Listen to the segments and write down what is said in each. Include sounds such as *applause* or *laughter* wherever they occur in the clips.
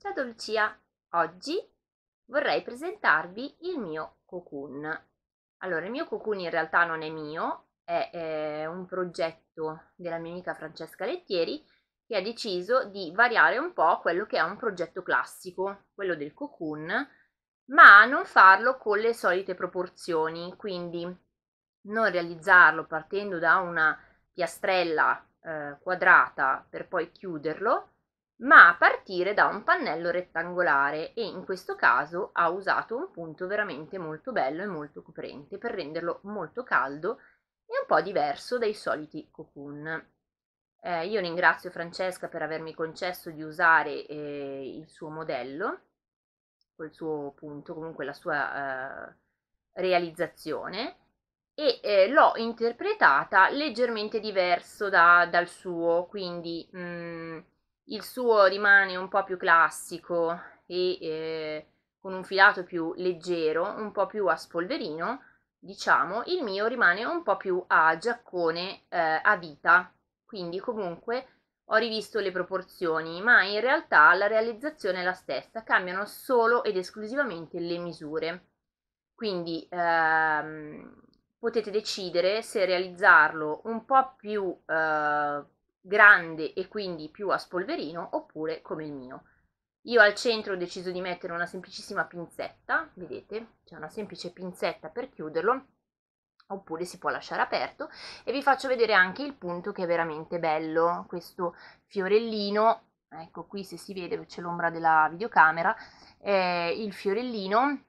Ciao Dolcia, oggi vorrei presentarvi il mio cocoon. Allora, il mio cocoon in realtà non è mio, è eh, un progetto della mia amica Francesca Lettieri che ha deciso di variare un po' quello che è un progetto classico, quello del cocoon, ma non farlo con le solite proporzioni, quindi non realizzarlo partendo da una piastrella eh, quadrata per poi chiuderlo, ma a partire da un pannello rettangolare e in questo caso ha usato un punto veramente molto bello e molto coprente per renderlo molto caldo e un po' diverso dai soliti cocoon. Eh, io ringrazio Francesca per avermi concesso di usare eh, il suo modello, col suo punto, comunque la sua eh, realizzazione e eh, l'ho interpretata leggermente diverso da, dal suo, quindi mh, mm, il suo rimane un po' più classico e eh, con un filato più leggero, un po' più a spolverino, diciamo, il mio rimane un po' più a giaccone eh, a vita, quindi comunque ho rivisto le proporzioni, ma in realtà la realizzazione è la stessa, cambiano solo ed esclusivamente le misure. Quindi ehm, potete decidere se realizzarlo un po' più eh, grande e quindi più a spolverino oppure come il mio. Io al centro ho deciso di mettere una semplicissima pinzetta, vedete, c'è una semplice pinzetta per chiuderlo, oppure si può lasciare aperto e vi faccio vedere anche il punto che è veramente bello, questo fiorellino, ecco qui se si vede c'è l'ombra della videocamera, eh, il fiorellino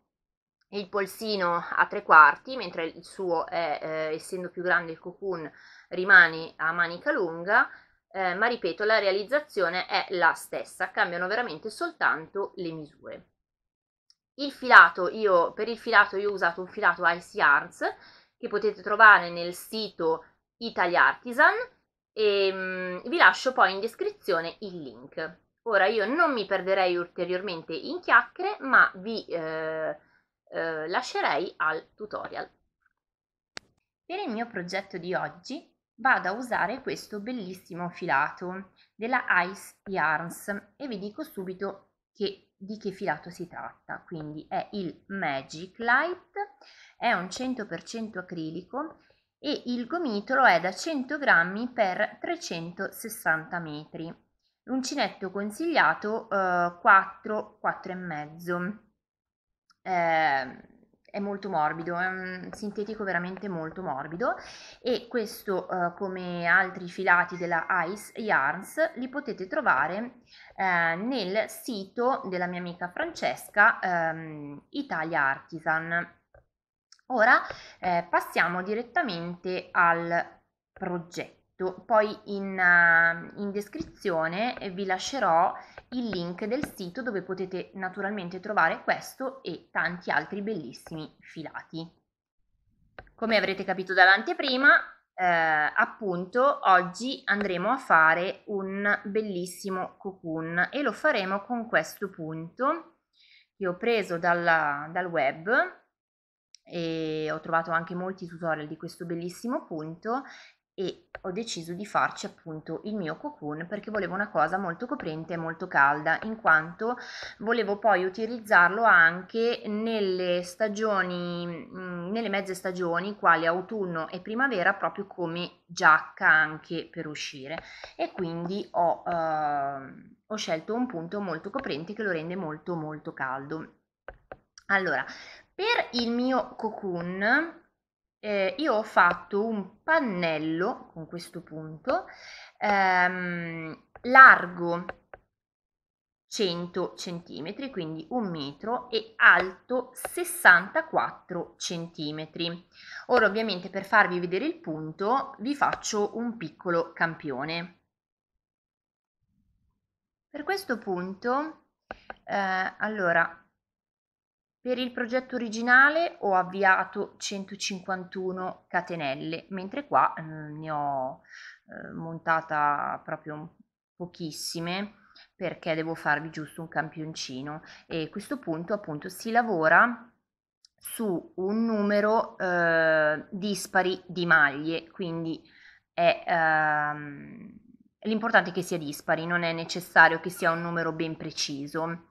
il polsino a tre quarti, mentre il suo è, eh, essendo più grande il cocoon, rimani a manica lunga, eh, ma ripeto, la realizzazione è la stessa, cambiano veramente soltanto le misure. Il filato, io, per il filato io ho usato un filato Ice Yards che potete trovare nel sito Italia Artisan e ehm, mh, vi lascio poi in descrizione il link. Ora io non mi perderei ulteriormente in chiacchiere, ma vi eh, eh, lascerei al tutorial. Per il mio progetto di oggi vado a usare questo bellissimo filato della Ice Yarns e vi dico subito che, di che filato si tratta. Quindi è il Magic Light, è un 100% acrilico e il gomitolo è da 100 grammi per 360 metri. L'uncinetto consigliato eh, 4, 4,5. Eh, è molto morbido, è un sintetico veramente molto morbido e questo eh, come altri filati della Ice Yarns li potete trovare eh, nel sito della mia amica Francesca ehm, Italia Artisan. Ora eh, passiamo direttamente al progetto. Poi in, uh, in, descrizione vi lascerò il link del sito dove potete naturalmente trovare questo e tanti altri bellissimi filati. Come avrete capito dall'anteprima, eh, appunto oggi andremo a fare un bellissimo cocoon e lo faremo con questo punto che ho preso dalla, dal web e ho trovato anche molti tutorial di questo bellissimo punto e ho deciso di farci appunto il mio cocoon perché volevo una cosa molto coprente e molto calda in quanto volevo poi utilizzarlo anche nelle stagioni nelle mezze stagioni quali autunno e primavera proprio come giacca anche per uscire e quindi ho, eh, ho scelto un punto molto coprente che lo rende molto molto caldo allora per il mio cocoon eh, io ho fatto un pannello con questo punto ehm, largo 100 centimetri quindi un metro e alto 64 centimetri Ora ovviamente per farvi vedere il punto vi faccio un piccolo campione. Per questo punto, eh, allora per il progetto originale ho avviato 151 catenelle, mentre qua mm, ne ho eh, montata proprio pochissime perché devo farvi giusto un campioncino e a questo punto appunto si lavora su un numero eh, dispari di maglie, quindi è, ehm, l'importante è che sia dispari, non è necessario che sia un numero ben preciso.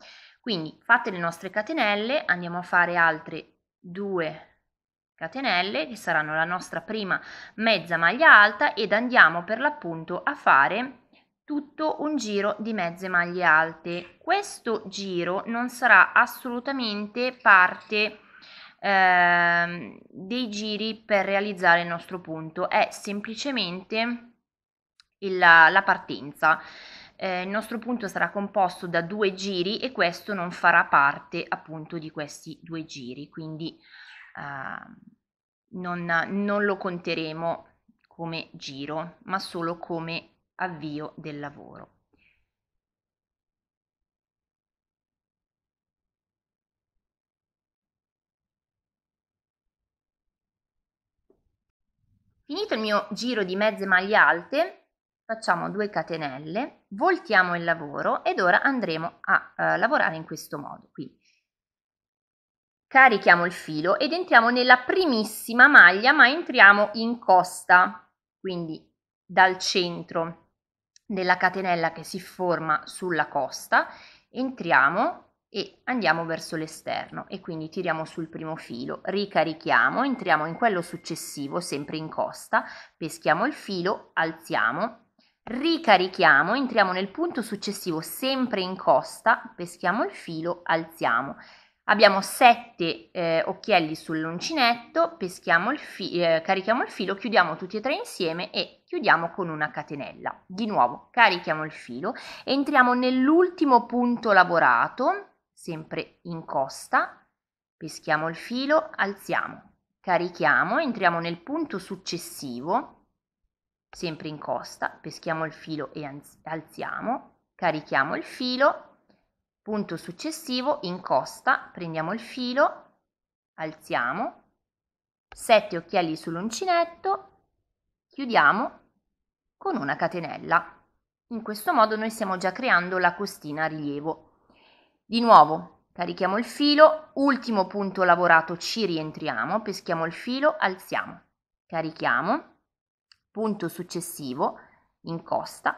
Quindi fatte le nostre catenelle andiamo a fare altre due catenelle che saranno la nostra prima mezza maglia alta ed andiamo per l'appunto a fare tutto un giro di mezze maglie alte. Questo giro non sarà assolutamente parte eh, dei giri per realizzare il nostro punto, è semplicemente il, la partenza eh, il nostro punto sarà composto da due giri e questo non farà parte appunto di questi due giri, quindi eh, non, non lo conteremo come giro, ma solo come avvio del lavoro. Finito il mio giro di mezze maglie alte, facciamo 2 catenelle, voltiamo il lavoro ed ora andremo a eh, lavorare in questo modo. Quindi carichiamo il filo ed entriamo nella primissima maglia ma entriamo in costa, quindi dal centro della catenella che si forma sulla costa, entriamo e andiamo verso l'esterno e quindi tiriamo sul primo filo, ricarichiamo, entriamo in quello successivo sempre in costa, peschiamo il filo, alziamo ricarichiamo, entriamo nel punto successivo sempre in costa, peschiamo il filo, alziamo. Abbiamo sette eh, occhielli sull'uncinetto, peschiamo il fi- eh, carichiamo il filo, chiudiamo tutti e tre insieme e chiudiamo con una catenella. Di nuovo carichiamo il filo, entriamo nell'ultimo punto lavorato, sempre in costa, peschiamo il filo, alziamo, carichiamo, entriamo nel punto successivo, sempre in costa, peschiamo il filo e alziamo, carichiamo il filo, punto successivo in costa, prendiamo il filo, alziamo, 7 occhiali sull'uncinetto, chiudiamo con una catenella. In questo modo noi stiamo già creando la costina a rilievo. Di nuovo carichiamo il filo, ultimo punto lavorato ci rientriamo, peschiamo il filo, alziamo, carichiamo, punto successivo in costa,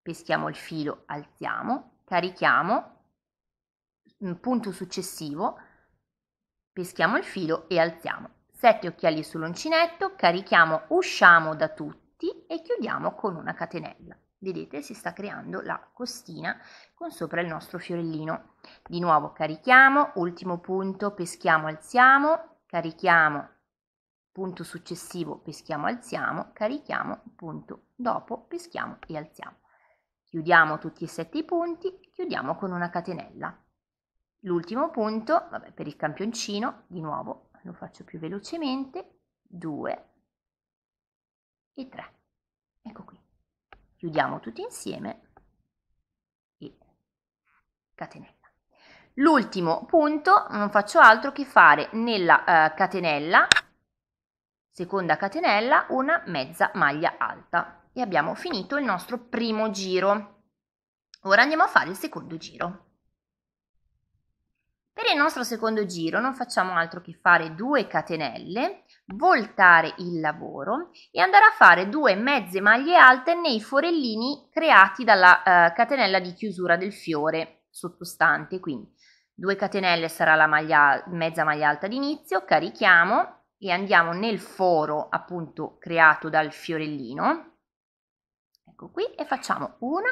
peschiamo il filo, alziamo, carichiamo, mm, punto successivo, peschiamo il filo e alziamo. 7 occhiali sull'uncinetto, carichiamo, usciamo da tutti e chiudiamo con una catenella. Vedete si sta creando la costina con sopra il nostro fiorellino. Di nuovo carichiamo, ultimo punto, peschiamo, alziamo, carichiamo, punto successivo peschiamo alziamo, carichiamo, punto dopo peschiamo e alziamo. Chiudiamo tutti e sette i punti, chiudiamo con una catenella. L'ultimo punto, vabbè, per il campioncino, di nuovo lo faccio più velocemente, 2 e 3. Ecco qui. Chiudiamo tutti insieme e catenella. L'ultimo punto non faccio altro che fare nella eh, catenella seconda catenella una mezza maglia alta e abbiamo finito il nostro primo giro ora andiamo a fare il secondo giro per il nostro secondo giro non facciamo altro che fare due catenelle voltare il lavoro e andare a fare due mezze maglie alte nei forellini creati dalla eh, catenella di chiusura del fiore sottostante quindi 2 catenelle sarà la maglia, mezza maglia alta d'inizio carichiamo e andiamo nel foro appunto creato dal fiorellino, ecco qui, e facciamo una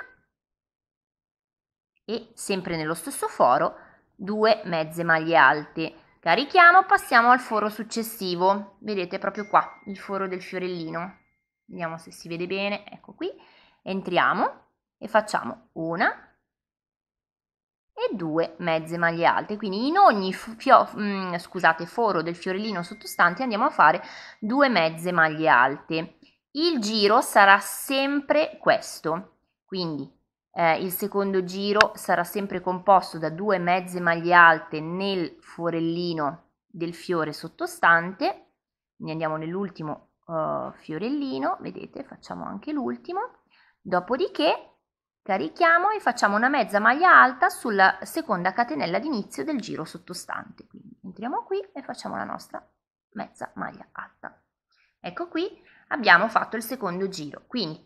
e sempre nello stesso foro due mezze maglie alte. Carichiamo, passiamo al foro successivo, vedete proprio qua il foro del fiorellino, vediamo se si vede bene, ecco qui, entriamo e facciamo una e due mezze maglie alte. Quindi in ogni fio, mh, mm, scusate, foro del fiorellino sottostante andiamo a fare due mezze maglie alte. Il giro sarà sempre questo, quindi eh, il secondo giro sarà sempre composto da due mezze maglie alte nel forellino del fiore sottostante, ne andiamo nell'ultimo uh, fiorellino, vedete facciamo anche l'ultimo, dopodiché Carichiamo e facciamo una mezza maglia alta sulla seconda catenella d'inizio del giro sottostante. Quindi entriamo qui e facciamo la nostra mezza maglia alta. Ecco qui abbiamo fatto il secondo giro, quindi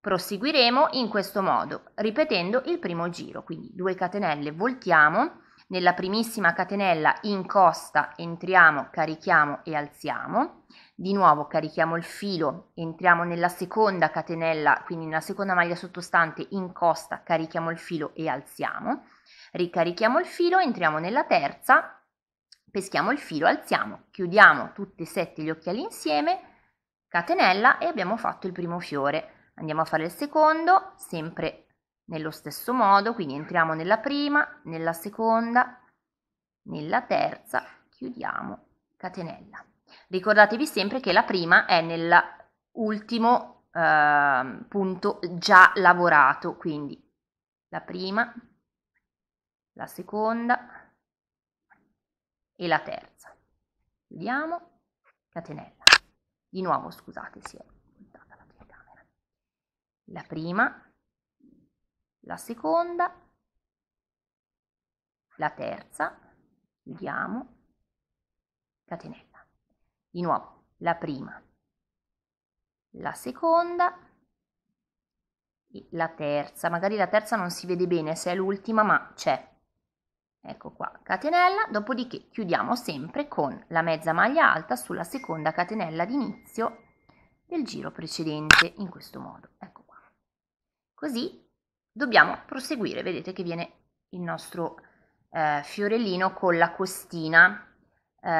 proseguiremo in questo modo, ripetendo il primo giro, quindi 2 catenelle voltiamo, nella primissima catenella in costa entriamo, carichiamo e alziamo, di nuovo carichiamo il filo, entriamo nella seconda catenella, quindi nella seconda maglia sottostante in costa, carichiamo il filo e alziamo, ricarichiamo il filo, entriamo nella terza, peschiamo il filo, alziamo, chiudiamo tutti e sette gli occhiali insieme, catenella e abbiamo fatto il primo fiore. Andiamo a fare il secondo, sempre nello stesso modo, quindi entriamo nella prima, nella seconda, nella terza, chiudiamo, catenella. Ricordatevi sempre che la prima è nell'ultimo eh, punto già lavorato, quindi la prima, la seconda e la terza. Chiudiamo, catenella. Di nuovo, scusate, si è buttata la telecamera. La prima, la seconda, la terza, chiudiamo, catenella. Di nuovo, la prima, la seconda e la terza. Magari la terza non si vede bene se è l'ultima, ma c'è. Ecco qua, catenella, dopodiché chiudiamo sempre con la mezza maglia alta sulla seconda catenella d'inizio del giro precedente, in questo modo. Ecco qua. Così dobbiamo proseguire, vedete che viene il nostro eh, fiorellino con la costina eh,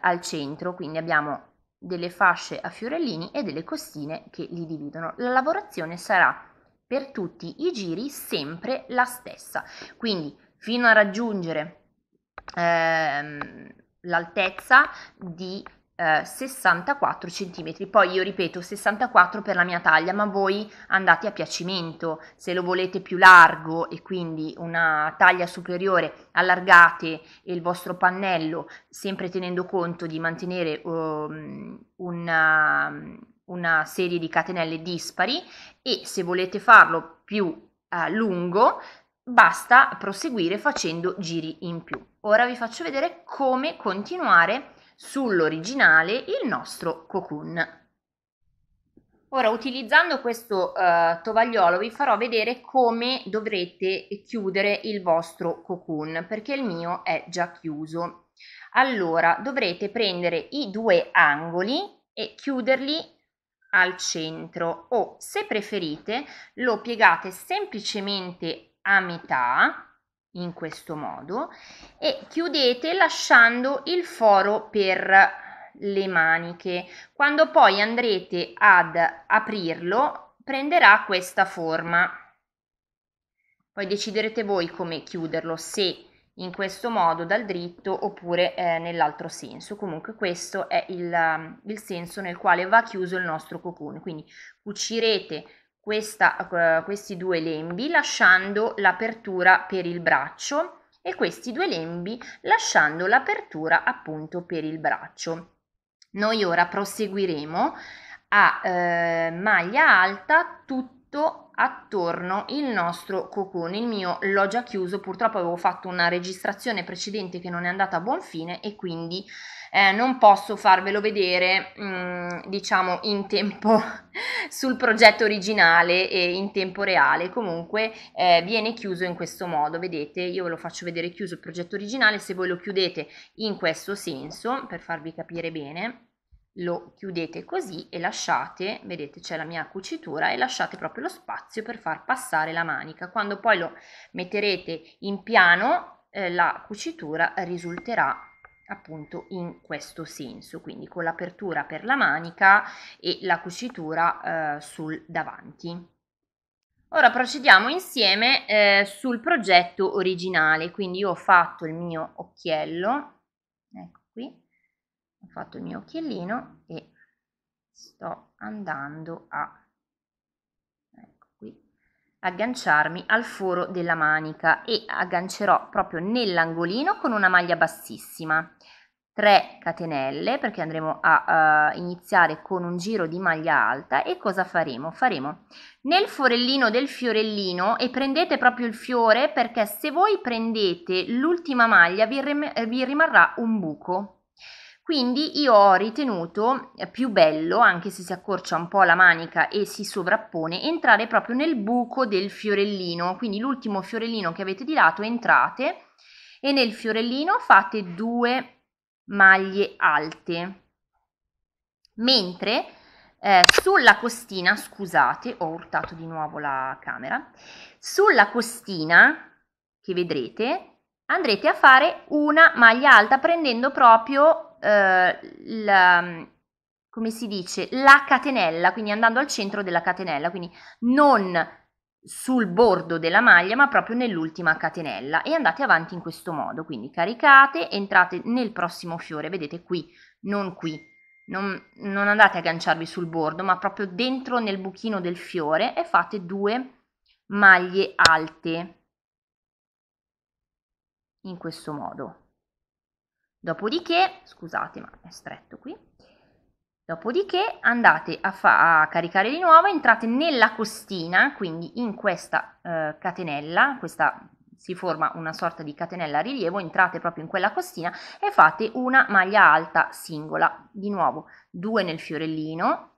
al centro, quindi abbiamo delle fasce a fiorellini e delle costine che li dividono. La lavorazione sarà per tutti i giri sempre la stessa, quindi fino a raggiungere ehm, l'altezza di 64 eh, cm. Poi io ripeto 64 per la mia taglia, ma voi andate a piacimento. Se lo volete più largo e quindi una taglia superiore, allargate il vostro pannello, sempre tenendo conto di mantenere um, una, una serie di catenelle dispari e se volete farlo più uh, lungo basta proseguire facendo giri in più. Ora vi faccio vedere come continuare sull'originale il nostro cocoon. Ora utilizzando questo eh, tovagliolo vi farò vedere come dovrete chiudere il vostro cocoon perché il mio è già chiuso. Allora dovrete prendere i due angoli e chiuderli al centro o se preferite lo piegate semplicemente a metà in questo modo e chiudete lasciando il foro per le maniche. Quando poi andrete ad aprirlo prenderà questa forma. Poi deciderete voi come chiuderlo, se in questo modo dal dritto oppure eh, nell'altro senso. Comunque questo è il, il senso nel quale va chiuso il nostro cocoon. Quindi cucirete questa, eh, questi due lembi lasciando l'apertura per il braccio e questi due lembi lasciando l'apertura appunto per il braccio. Noi ora proseguiremo a eh, maglia alta tutto attorno il nostro cocone, il mio l'ho già chiuso, purtroppo avevo fatto una registrazione precedente che non è andata a buon fine e quindi eh, non posso farvelo vedere mh, mm, diciamo in tempo *laughs* sul progetto originale e in tempo reale, comunque eh, viene chiuso in questo modo, vedete io ve lo faccio vedere chiuso il progetto originale, se voi lo chiudete in questo senso per farvi capire bene lo chiudete così e lasciate, vedete c'è la mia cucitura e lasciate proprio lo spazio per far passare la manica. Quando poi lo metterete in piano eh, la cucitura risulterà appunto in questo senso, quindi con l'apertura per la manica e la cucitura eh, sul davanti. Ora procediamo insieme eh, sul progetto originale, quindi io ho fatto il mio occhiello, ecco qui, ho fatto il mio occhiellino e sto andando a ecco qui, agganciarmi al foro della manica e aggancerò proprio nell'angolino con una maglia bassissima 3 catenelle perché andremo a uh, iniziare con un giro di maglia alta e cosa faremo? Faremo nel forellino del fiorellino e prendete proprio il fiore perché se voi prendete l'ultima maglia vi, rim vi rimarrà un buco quindi io ho ritenuto eh, più bello, anche se si accorcia un po' la manica e si sovrappone, entrare proprio nel buco del fiorellino, quindi l'ultimo fiorellino che avete di lato entrate e nel fiorellino fate due maglie alte. Mentre eh, sulla costina, scusate, ho urtato di nuovo la camera, sulla costina che vedrete andrete a fare una maglia alta prendendo proprio eh, la, come si dice, la catenella, quindi andando al centro della catenella, quindi non sul bordo della maglia ma proprio nell'ultima catenella e andate avanti in questo modo quindi caricate entrate nel prossimo fiore vedete qui non qui non, non andate a agganciarvi sul bordo ma proprio dentro nel buchino del fiore e fate due maglie alte in questo modo Dopodiché, scusate ma è stretto qui, dopodiché andate a, fa- a caricare di nuovo, entrate nella costina, quindi in questa eh, catenella, questa si forma una sorta di catenella a rilievo, entrate proprio in quella costina e fate una maglia alta singola, di nuovo due nel fiorellino,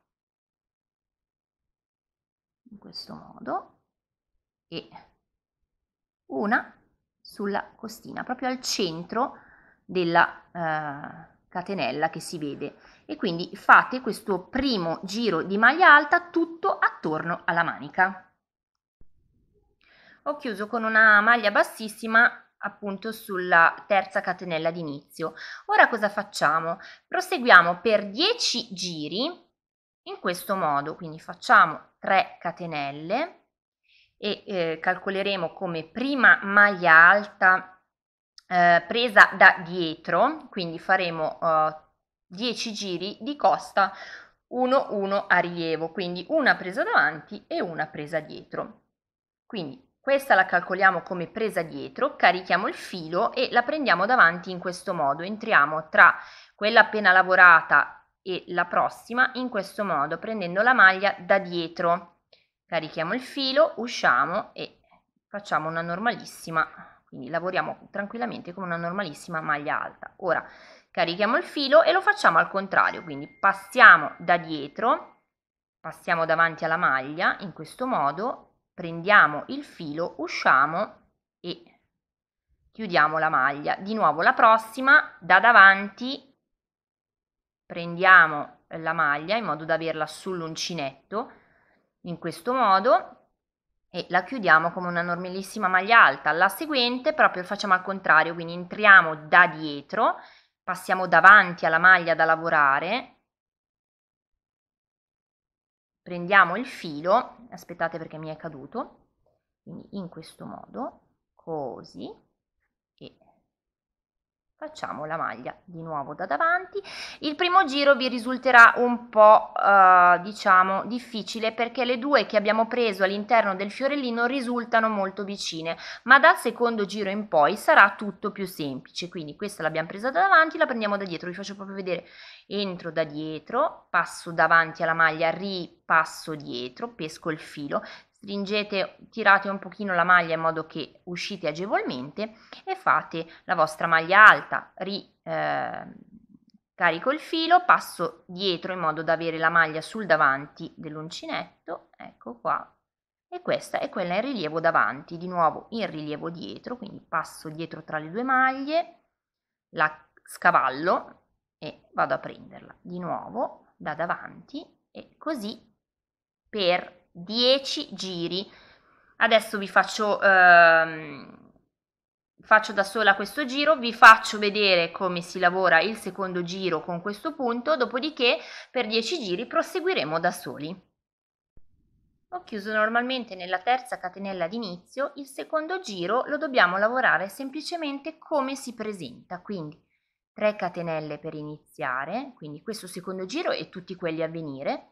in questo modo, e una sulla costina, proprio al centro della eh, catenella che si vede e quindi fate questo primo giro di maglia alta tutto attorno alla manica ho chiuso con una maglia bassissima appunto sulla terza catenella d'inizio ora cosa facciamo proseguiamo per 10 giri in questo modo quindi facciamo 3 catenelle e eh, calcoleremo come prima maglia alta eh, presa da dietro, quindi faremo eh, 10 giri di costa 1-1 a rilievo, quindi una presa davanti e una presa dietro. Quindi questa la calcoliamo come presa dietro, carichiamo il filo e la prendiamo davanti in questo modo. Entriamo tra quella appena lavorata e la prossima in questo modo, prendendo la maglia da dietro. Carichiamo il filo, usciamo e facciamo una normalissima quindi lavoriamo tranquillamente come una normalissima maglia alta. Ora carichiamo il filo e lo facciamo al contrario, quindi passiamo da dietro, passiamo davanti alla maglia in questo modo, prendiamo il filo, usciamo e chiudiamo la maglia. Di nuovo la prossima, da davanti prendiamo la maglia in modo da averla sull'uncinetto in questo modo e la chiudiamo come una normalissima maglia alta. La seguente proprio facciamo al contrario, quindi entriamo da dietro, passiamo davanti alla maglia da lavorare, prendiamo il filo, aspettate perché mi è caduto, quindi in questo modo, così, facciamo la maglia di nuovo da davanti il primo giro vi risulterà un po eh, diciamo difficile perché le due che abbiamo preso all'interno del fiorellino risultano molto vicine ma dal secondo giro in poi sarà tutto più semplice quindi questa l'abbiamo presa da davanti la prendiamo da dietro vi faccio proprio vedere entro da dietro passo davanti alla maglia ripasso dietro pesco il filo stringete, tirate un pochino la maglia in modo che uscite agevolmente e fate la vostra maglia alta, ricarico ehm, eh, il filo, passo dietro in modo da avere la maglia sul davanti dell'uncinetto, ecco qua, e questa è quella in rilievo davanti, di nuovo in rilievo dietro, quindi passo dietro tra le due maglie, la scavallo e vado a prenderla di nuovo da davanti e così per 10 giri. Adesso vi faccio, ehm, faccio da sola questo giro, vi faccio vedere come si lavora il secondo giro con questo punto, dopodiché per 10 giri proseguiremo da soli. Ho chiuso normalmente nella terza catenella d'inizio, il secondo giro lo dobbiamo lavorare semplicemente come si presenta, quindi 3 catenelle per iniziare, quindi questo secondo giro e tutti quelli a venire,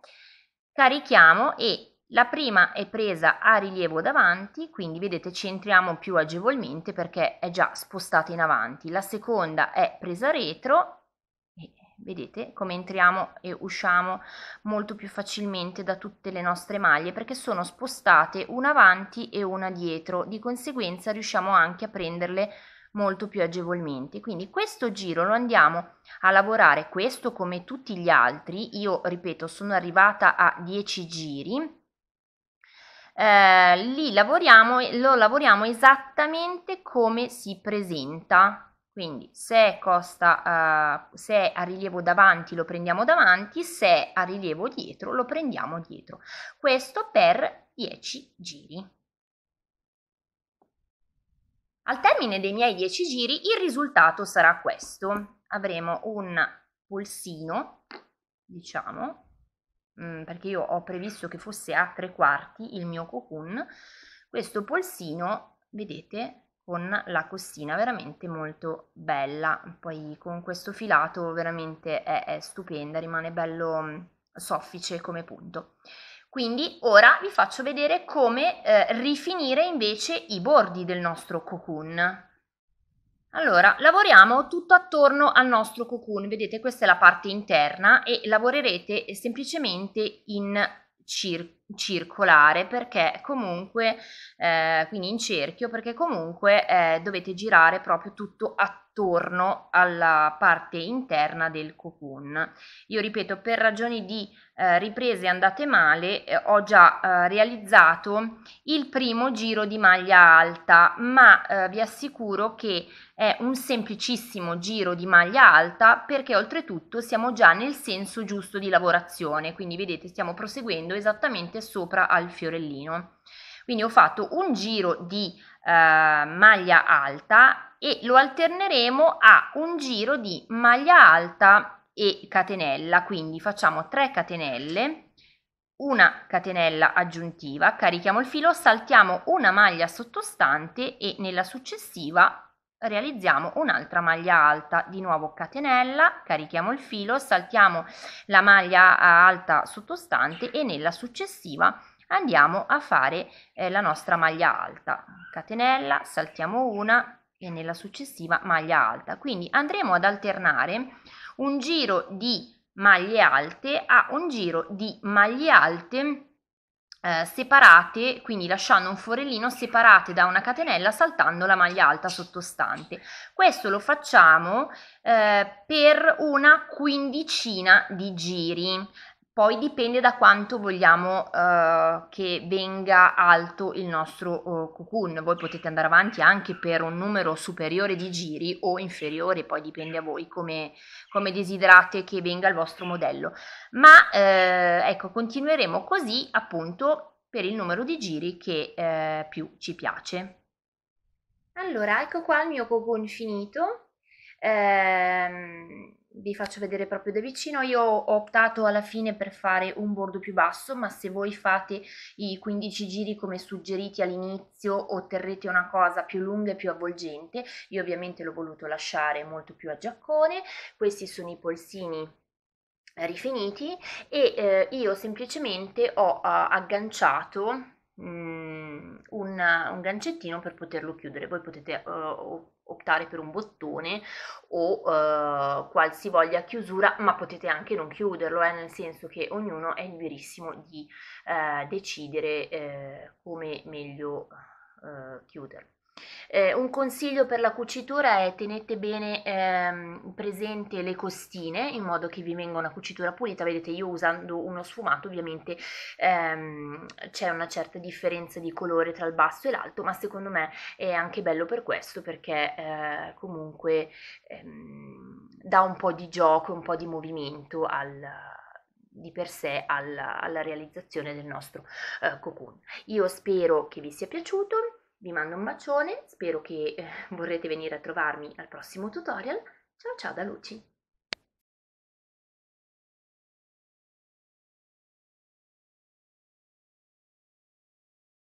carichiamo e la prima è presa a rilievo davanti, quindi vedete ci entriamo più agevolmente perché è già spostata in avanti. La seconda è presa retro e vedete come entriamo e usciamo molto più facilmente da tutte le nostre maglie perché sono spostate una avanti e una dietro, di conseguenza riusciamo anche a prenderle molto più agevolmente. Quindi questo giro lo andiamo a lavorare questo come tutti gli altri, io ripeto sono arrivata a 10 giri eh, li lavoriamo, lo lavoriamo esattamente come si presenta. Quindi se, costa, eh, se è a rilievo davanti lo prendiamo davanti, se è a rilievo dietro lo prendiamo dietro. Questo per 10 giri. Al termine dei miei 10 giri il risultato sarà questo. Avremo un polsino, diciamo, Mm, perché io ho previsto che fosse a tre quarti il mio cocoon, questo polsino, vedete, con la costina veramente molto bella poi con questo filato veramente è, è, stupenda rimane bello mm, soffice come punto quindi ora vi faccio vedere come eh, rifinire invece i bordi del nostro cocoon allora, lavoriamo tutto attorno al nostro cocoon, vedete questa è la parte interna e lavorerete semplicemente in circo circolare perché comunque eh, quindi in cerchio perché comunque eh, dovete girare proprio tutto attorno alla parte interna del cocoon io ripeto per ragioni di eh, riprese andate male eh, ho già eh, realizzato il primo giro di maglia alta ma eh, vi assicuro che è un semplicissimo giro di maglia alta perché oltretutto siamo già nel senso giusto di lavorazione quindi vedete stiamo proseguendo esattamente perché sopra al fiorellino. Quindi ho fatto un giro di eh, maglia alta e lo alterneremo a un giro di maglia alta e catenella, quindi facciamo 3 catenelle una catenella aggiuntiva, carichiamo il filo, saltiamo una maglia sottostante e nella successiva realizziamo un'altra maglia alta di nuovo catenella carichiamo il filo saltiamo la maglia alta sottostante e nella successiva andiamo a fare eh, la nostra maglia alta catenella saltiamo una e nella successiva maglia alta quindi andremo ad alternare un giro di maglie alte a un giro di maglie alte eh, separate, quindi lasciando un forellino separate da una catenella saltando la maglia alta sottostante. Questo lo facciamo eh, per una quindicina di giri. Poi dipende da quanto vogliamo eh, che venga alto il nostro eh, cocoon. Voi potete andare avanti anche per un numero superiore di giri o inferiore, poi dipende a voi come, come desiderate che venga il vostro modello. Ma eh, ecco, continueremo così appunto per il numero di giri che eh, più ci piace. Allora, ecco qua il mio cocoon finito. Ehm vi faccio vedere proprio da vicino io ho optato alla fine per fare un bordo più basso ma se voi fate i 15 giri come suggeriti all'inizio otterrete una cosa più lunga e più avvolgente io ovviamente l'ho voluto lasciare molto più a giaccone questi sono i polsini rifiniti e eh, io semplicemente ho uh, agganciato Mm, un, un, gancettino per poterlo chiudere. Voi potete uh, optare per un bottone o uh, qualsivoglia chiusura, ma potete anche non chiuderlo, eh, nel senso che ognuno è liberissimo di uh, decidere come meglio chiuderlo. Eh, un consiglio per la cucitura è tenete bene ehm, presente le costine in modo che vi venga una cucitura pulita. Vedete, io usando uno sfumato ovviamente ehm, c'è una certa differenza di colore tra il basso e l'alto, ma secondo me è anche bello per questo perché eh, comunque ehm, dà un po' di gioco, un po' di movimento al, di per sé alla, alla realizzazione del nostro eh, cocoon. Io spero che vi sia piaciuto vi mando un bacione, spero che eh, vorrete venire a trovarmi al prossimo tutorial. Ciao ciao da Luci!